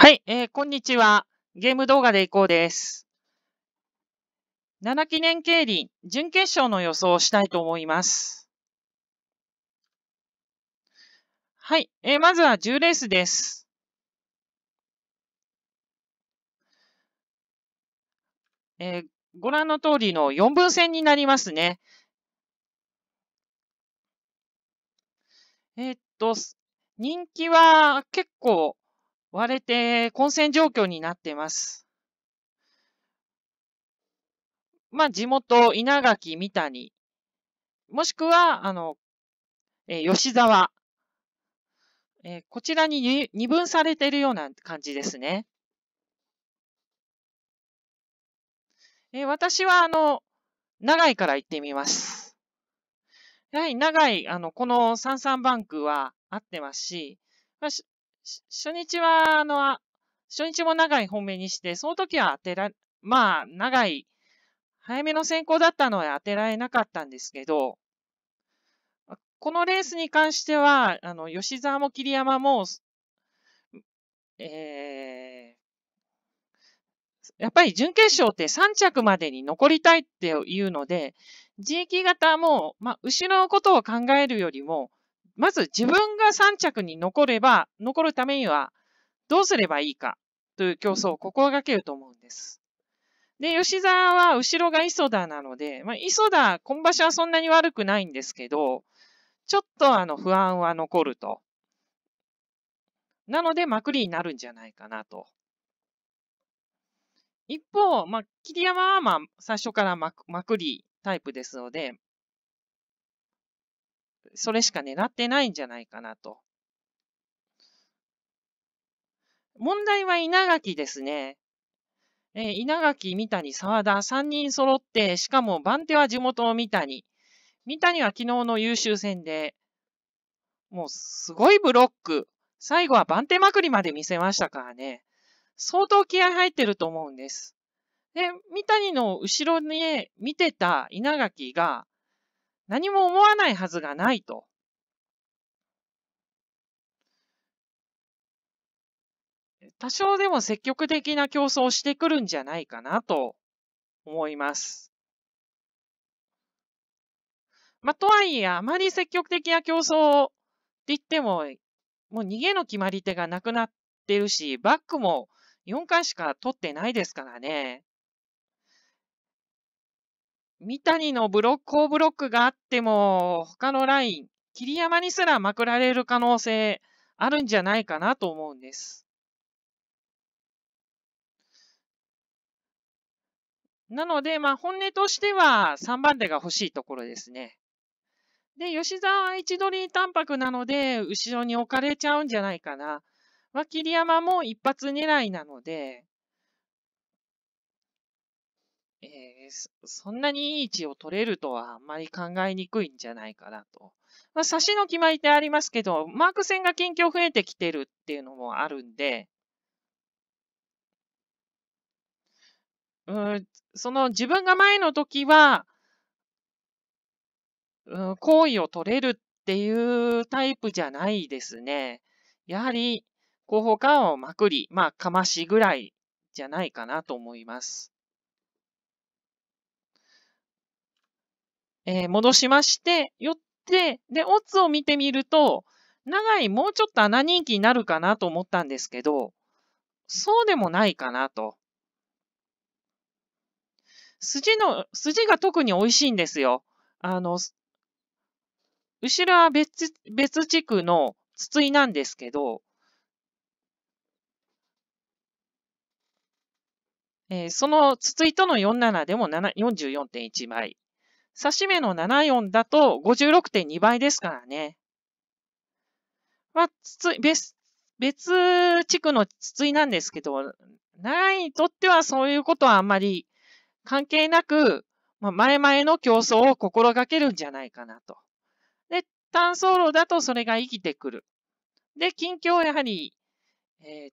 はい、えー、こんにちは。ゲーム動画でいこうです。7記念競輪、準決勝の予想をしたいと思います。はい、えー、まずは10レースです。えー、ご覧の通りの4分線になりますね。えー、っと、人気は結構割れて混戦状況になっています。まあ、地元、稲垣、三谷、もしくは、あの、えー、吉沢、えー、こちらに二分されているような感じですね。えー、私は、あの、長井から行ってみます。やはり長井、あの、この三三バンクは合ってますし、初日は、あの、初日も長い本命にして、その時は当てら、まあ、長い、早めの先行だったのは当てられなかったんですけど、このレースに関しては、あの、吉沢も桐山も、えー、やっぱり準決勝って3着までに残りたいっていうので、GK 型も、まあ、後ろのことを考えるよりも、まず自分が3着に残れば、残るためにはどうすればいいかという競争を心がけると思うんです。で、吉沢は後ろが磯田なので、まあ、磯田、今場所はそんなに悪くないんですけど、ちょっとあの不安は残ると。なので、まくりになるんじゃないかなと。一方、まあ、桐山はまあ最初からまくりタイプですので、それしか狙ってないんじゃないかなと。問題は稲垣ですね。えー、稲垣、三谷、沢田、3人揃って、しかも番手は地元の三谷。三谷は昨日の優秀戦で、もうすごいブロック。最後は番手まくりまで見せましたからね。相当気合入ってると思うんです。で、三谷の後ろに見てた稲垣が、何も思わないはずがないと。多少でも積極的な競争をしてくるんじゃないかなと思います。まあ、とはいえ、あまり積極的な競争って言っても、もう逃げの決まり手がなくなってるし、バックも4回しか取ってないですからね。三谷のブロック、オブロックがあっても、他のライン、桐山にすらまくられる可能性あるんじゃないかなと思うんです。なので、まあ、本音としては3番手が欲しいところですね。で、吉沢は位置取り淡白なので、後ろに置かれちゃうんじゃないかな。は、桐山も一発狙いなので、えー、そんなにいい位置を取れるとはあんまり考えにくいんじゃないかなと。まあ、差しの決まりってありますけど、マーク戦が近況増えてきてるっていうのもあるんで、うんその自分が前の時は、うん、行為を取れるっていうタイプじゃないですね。やはり、後方感をまくり、まあ、かましぐらいじゃないかなと思います。えー、戻しまして、よって、で、オッズを見てみると、長いもうちょっと穴人気になるかなと思ったんですけど、そうでもないかなと。筋の、筋が特に美味しいんですよ。あの、後ろは別、別地区の筒井なんですけど、えー、その筒井との47でも44.1枚。指し目の74だと56.2倍ですからね。まあ、筒別、別地区の筒井なんですけど、長いにとってはそういうことはあんまり関係なく、まあ、前々の競争を心がけるんじゃないかなと。で、単走路だとそれが生きてくる。で、近況やはり、えー、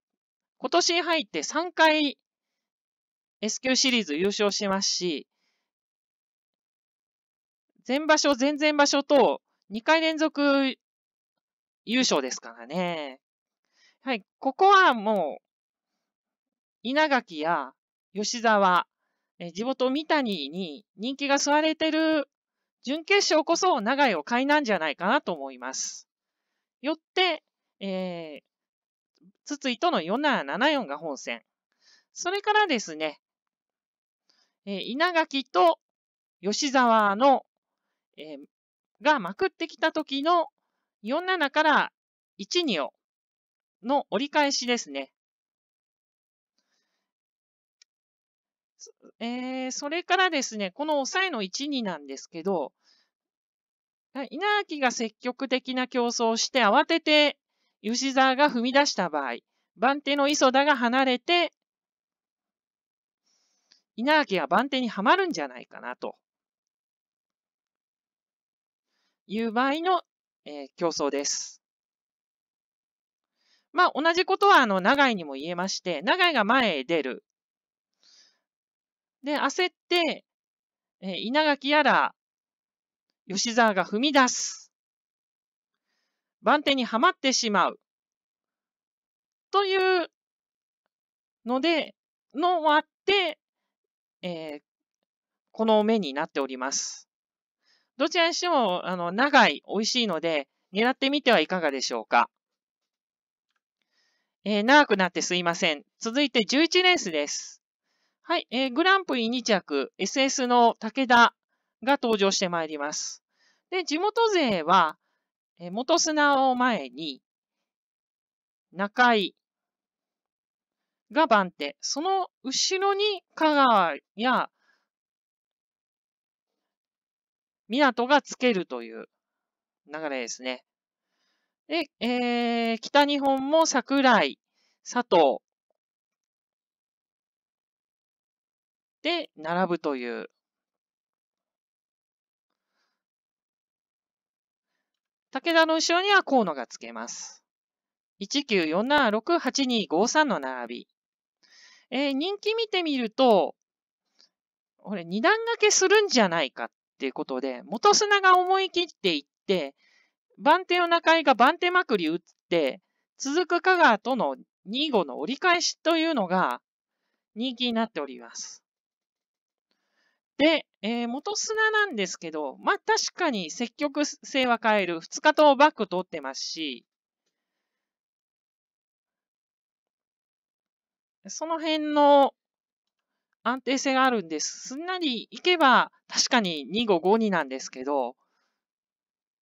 今年入って3回 S 級シリーズ優勝しますし、前場所、前々場所と2回連続優勝ですからね。はい、ここはもう、稲垣や吉沢、え地元三谷に人気が吸われてる準決勝こそ長いを買いなんじゃないかなと思います。よって、えー、筒井との4774が本戦。それからですね、えー、稲垣と吉沢のえー、がまくってきた時の47から12をの折り返しですね。えー、それからですね、この抑えの12なんですけど、稲垣が積極的な競争をして慌てて吉沢が踏み出した場合、番手の磯田が離れて、稲垣が番手にはまるんじゃないかなと。いう場合の、えー、競争です。まあ、同じことは、あの、長井にも言えまして、長井が前へ出る。で、焦って、えー、稲垣やら、吉沢が踏み出す。番手にはまってしまう。というので、のもあって、えー、この目になっております。どちらにしても、あの、長い、美味しいので、狙ってみてはいかがでしょうか。えー、長くなってすいません。続いて11レースです。はい、えー、グランプリ2着、SS の武田が登場してまいります。で、地元勢は、えー、元砂を前に、中井が番手。その後ろに香川や港がつけるという流れですね。で、えー、北日本も桜井、佐藤で並ぶという。武田の後ろには河野がつけます。194768253の並び。えー、人気見てみると、これ、二段掛けするんじゃないかっていうことで、元砂が思い切っていって、番手の中井が番手まくり打って、続く香川との2号の折り返しというのが人気になっております。で、えー、元砂なんですけど、まあ、確かに積極性は変える。2日とバック取ってますし、その辺の安定性があるんです。すんなりいけば、確かに2552なんですけど、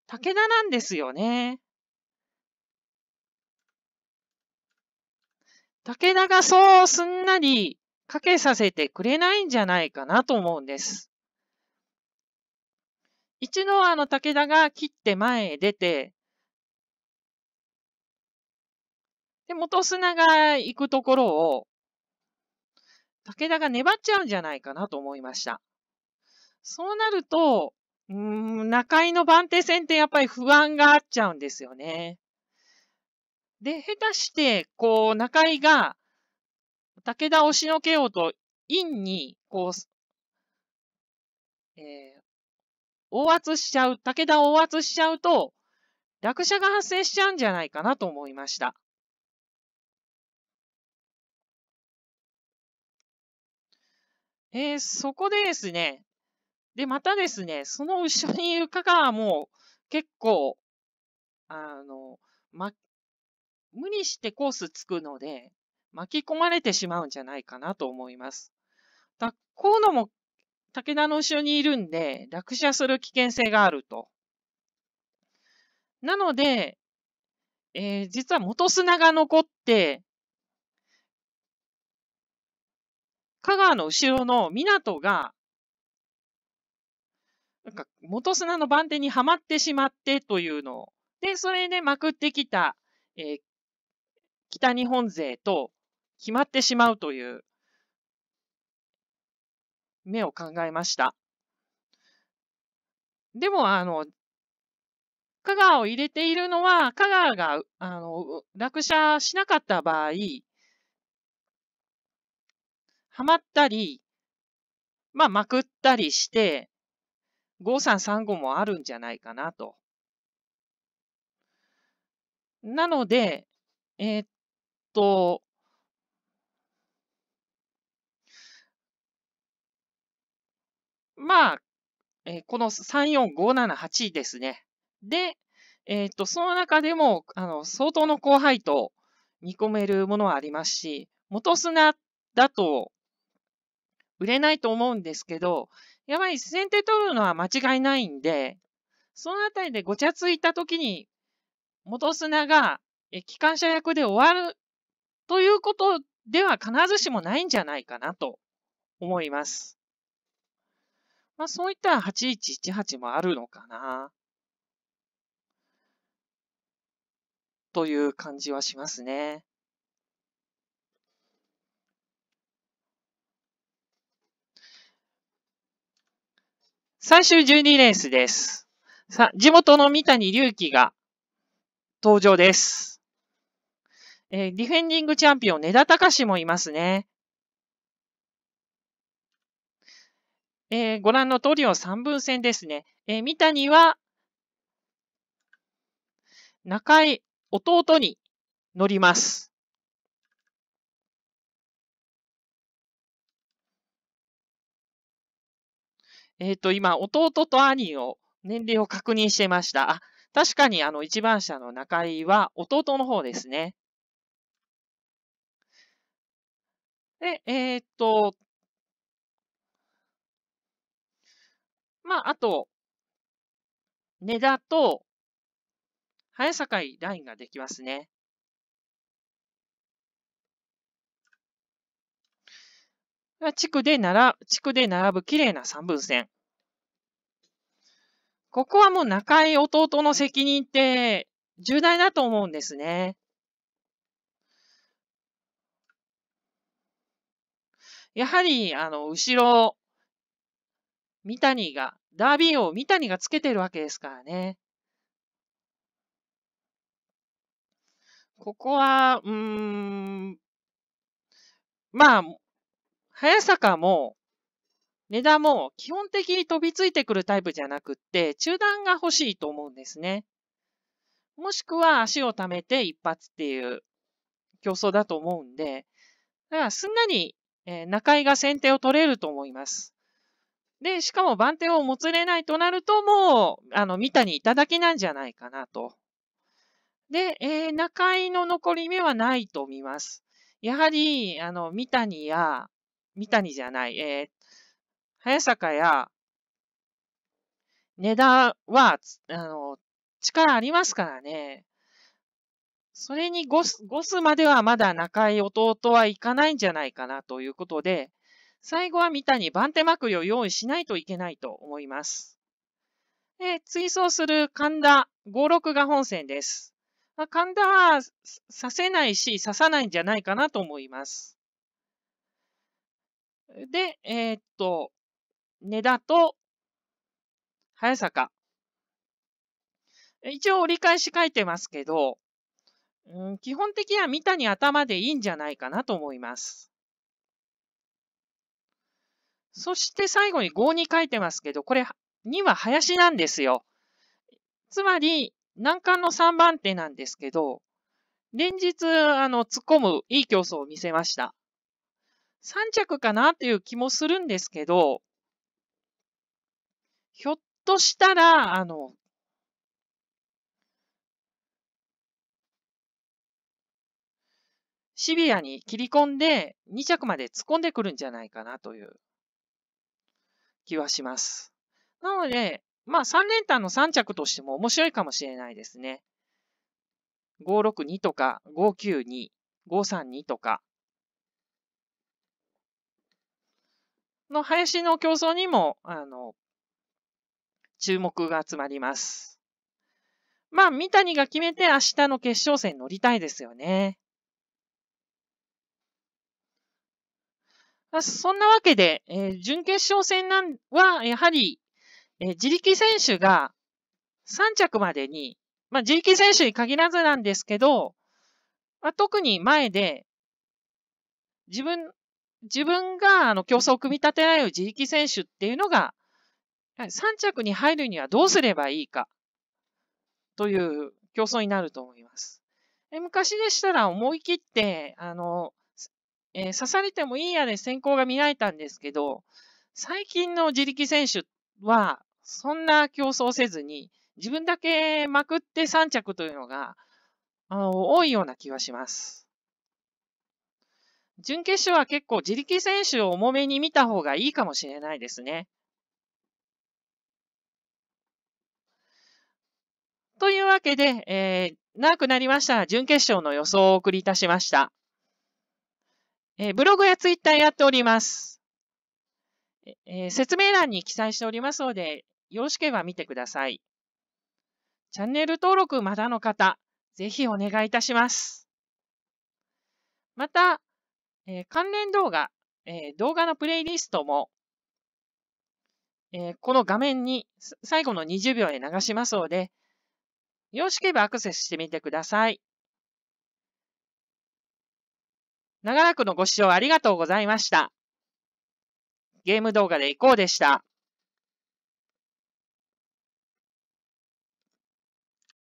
武田なんですよね。武田がそうすんなりかけさせてくれないんじゃないかなと思うんです。一度あの武田が切って前へ出て、で、元砂が行くところを、武田が粘っちゃうんじゃないかなと思いました。そうなると、うん、中井の番手戦ってやっぱり不安があっちゃうんですよね。で、下手して、こう、中井が、武田を押しのけようと、陰に、こう、えー、大圧しちゃう、武田を大圧しちゃうと、落車が発生しちゃうんじゃないかなと思いました。えー、そこでですね、で、またですね、その後ろにいる香はもう結構、あの、ま、無理してコースつくので、巻き込まれてしまうんじゃないかなと思います。だ河野も武田の後ろにいるんで、落車する危険性があると。なので、えー、実は元砂が残って、香川の後ろの港が、なんか元砂の番手にはまってしまってというのを、で、それでまくってきた、えー、北日本勢と決まってしまうという目を考えました。でも、あの、香川を入れているのは、香川が、あの、落車しなかった場合、ハマったり、まあ、まくったりして、5335もあるんじゃないかなと。なので、えー、っと、まあ、えー、この34578ですね。で、えー、っと、その中でも、あの、相当の後輩と見込めるものはありますし、元砂だと、売れないと思うんですけど、やばい、先手取るのは間違いないんで、そのあたりでごちゃついたときに、元砂が機関車役で終わるということでは必ずしもないんじゃないかなと思います。まあそういった8118もあるのかな。という感じはしますね。最終12レースです。さ地元の三谷隆起が登場です。えー、ディフェンディングチャンピオン、根田隆史もいますね。えー、ご覧の通りを3分戦ですね。えー、三谷は、中井、弟に乗ります。えっ、ー、と、今、弟と兄を、年齢を確認してました。あ、確かに、あの、一番下の中井は、弟の方ですね。で、えっ、ー、と、まあ、あと、根田と、早坂井ラインができますね。地区で並ぶ、地区で並ぶ綺麗な三分線。ここはもう中井弟の責任って重大だと思うんですね。やはり、あの、後ろ、三谷が、ダービーを三谷がつけてるわけですからね。ここは、うーん、まあ、早坂も、値段も基本的に飛びついてくるタイプじゃなくって、中段が欲しいと思うんですね。もしくは足を溜めて一発っていう競争だと思うんで、だからすんなり、え中井が先手を取れると思います。で、しかも番手をもつれないとなると、もう、あの、三谷いただけなんじゃないかなと。で、えー、中井の残り目はないと見ます。やはり、あの、三谷や、三谷じゃない、えー、早坂や値段は、あの、力ありますからね。それにゴス、ゴスまではまだ中井弟はいかないんじゃないかなということで、最後は三谷番手まくりを用意しないといけないと思います。で、追走する神田5、6が本線です。あ、神田は刺せないし、刺さないんじゃないかなと思います。で、えー、っと、根田と、早坂。一応折り返し書いてますけど、うん、基本的には三谷頭でいいんじゃないかなと思います。そして最後に5に書いてますけど、これ2は林なんですよ。つまり、難関の3番手なんですけど、連日、あの、突っ込むいい競争を見せました。3着かなっていう気もするんですけど、ひょっとしたら、あの、シビアに切り込んで2着まで突っ込んでくるんじゃないかなという気はします。なので、まあ3連単の3着としても面白いかもしれないですね。562とか592、532とかの配信の競争にも、あの、注目が集まります。まあ、三谷が決めて明日の決勝戦乗りたいですよね。そんなわけで、えー、準決勝戦なんは、やはり、えー、自力選手が3着までに、まあ、自力選手に限らずなんですけど、まあ、特に前で、自分自分があの競争を組み立てられる自力選手っていうのが、3着に入るにはどうすればいいかという競争になると思います。え昔でしたら思い切って、あの、えー、刺されてもいいやで選考が見られたんですけど、最近の自力選手は、そんな競争せずに、自分だけまくって3着というのが、あの多いような気はします。準決勝は結構自力選手を重めに見た方がいいかもしれないですね。というわけで、えー、長くなりました準決勝の予想をお送りいたしました。えー、ブログやツイッターやっております、えー。説明欄に記載しておりますので、よろしければ見てください。チャンネル登録まだの方、ぜひお願いいたします。また、えー、関連動画、えー、動画のプレイリストも、えー、この画面に最後の20秒で流しますので、よろしければアクセスしてみてください。長らくのご視聴ありがとうございました。ゲーム動画でいこうでした。